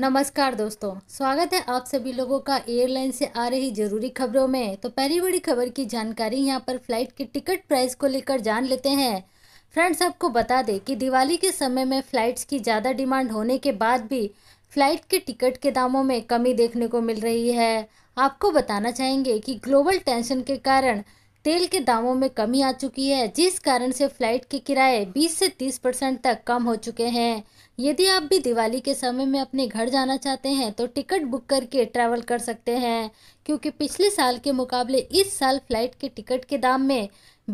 नमस्कार दोस्तों स्वागत है आप सभी लोगों का एयरलाइन से आ रही जरूरी खबरों में तो पहली बड़ी खबर की जानकारी यहाँ पर फ्लाइट के टिकट प्राइस को लेकर जान लेते हैं फ्रेंड्स आपको बता दें कि दिवाली के समय में फ़्लाइट्स की ज़्यादा डिमांड होने के बाद भी फ़्लाइट के टिकट के दामों में कमी देखने को मिल रही है आपको बताना चाहेंगे कि ग्लोबल टेंशन के कारण तेल के दामों में कमी आ चुकी है जिस कारण से फ्लाइट के किराए 20 से 30 परसेंट तक कम हो चुके हैं यदि आप भी दिवाली के समय में अपने घर जाना चाहते हैं तो टिकट बुक करके ट्रैवल कर सकते हैं क्योंकि पिछले साल के मुकाबले इस साल फ्लाइट के टिकट के दाम में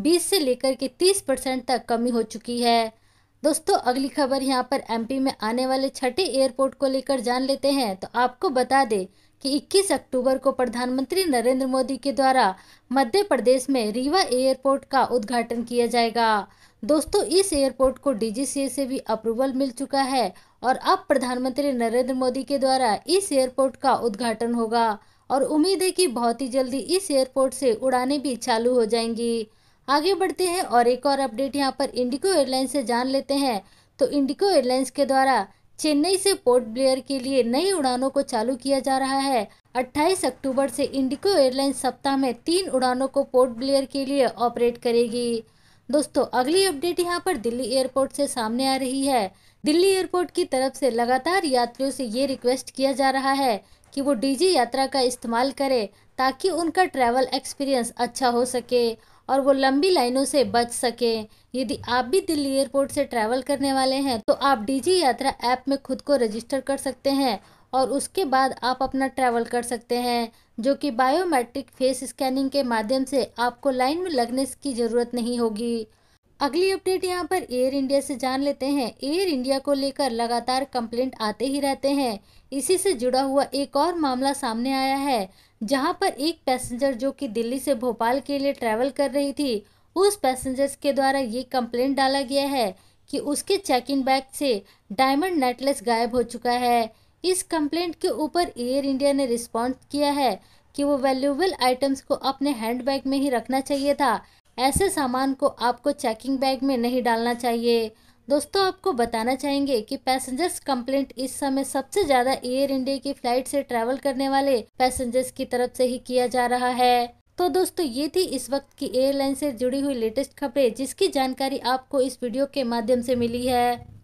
20 से लेकर के 30 परसेंट तक कमी हो चुकी है दोस्तों अगली खबर यहाँ पर एमपी में आने वाले छठे एयरपोर्ट को लेकर जान लेते हैं तो आपको बता दें कि 21 अक्टूबर को प्रधानमंत्री नरेंद्र मोदी के द्वारा मध्य प्रदेश में रीवा एयरपोर्ट का उद्घाटन किया जाएगा दोस्तों इस एयरपोर्ट को डी से भी अप्रूवल मिल चुका है और अब प्रधानमंत्री नरेंद्र मोदी के द्वारा इस एयरपोर्ट का उद्घाटन होगा और उम्मीद है कि बहुत ही जल्दी इस एयरपोर्ट से उड़ानें भी चालू हो जाएंगी आगे बढ़ते हैं और एक और अपडेट यहाँ पर इंडिगो एयरलाइंस से जान लेते हैं तो इंडिगो एयरलाइंस के द्वारा चेन्नई से पोर्ट ब्लेयर के लिए नई उड़ानों को चालू किया जा रहा है 28 अक्टूबर से इंडिको एयरलाइंस सप्ताह में तीन उड़ानों को पोर्ट ब्लेयर के लिए ऑपरेट करेगी दोस्तों अगली अपडेट यहाँ पर दिल्ली एयरपोर्ट से सामने आ रही है दिल्ली एयरपोर्ट की तरफ से लगातार यात्रियों से ये रिक्वेस्ट किया जा रहा है कि वो डीजी यात्रा का इस्तेमाल करें ताकि उनका ट्रैवल एक्सपीरियंस अच्छा हो सके और वो लंबी लाइनों से बच सके यदि आप भी दिल्ली एयरपोर्ट से ट्रैवल करने वाले हैं तो आप डीजी यात्रा ऐप में खुद को रजिस्टर कर सकते हैं और उसके बाद आप अपना ट्रैवल कर सकते हैं जो कि बायोमेट्रिक फेस स्कैनिंग के माध्यम से आपको लाइन में लगने की ज़रूरत नहीं होगी अगली अपडेट यहाँ पर एयर इंडिया से जान लेते हैं एयर इंडिया को लेकर लगातार कंप्लेंट आते ही रहते हैं इसी से जुड़ा हुआ एक और मामला सामने आया है जहां पर एक पैसेंजर जो कि दिल्ली से भोपाल के लिए ट्रैवल कर रही थी उस पैसेंजर्स के द्वारा ये कंप्लेन डाला गया है कि उसके चेक इन बैग से डायमंड नेटलेस गायब हो चुका है इस कंप्लेंट के ऊपर एयर इंडिया ने रिस्पॉन्स किया है कि वो वैल्यूबल आइटम्स को अपने हैंड बैग में ही रखना चाहिए था ऐसे सामान को आपको चेकिंग बैग में नहीं डालना चाहिए दोस्तों आपको बताना चाहेंगे कि पैसेंजर्स कंप्लेंट इस समय सबसे ज़्यादा एयर इंडिया की फ्लाइट से ट्रैवल करने वाले पैसेंजर्स की तरफ से ही किया जा रहा है तो दोस्तों ये थी इस वक्त की एयरलाइन से जुड़ी हुई लेटेस्ट खबरें जिसकी जानकारी आपको इस वीडियो के माध्यम से मिली है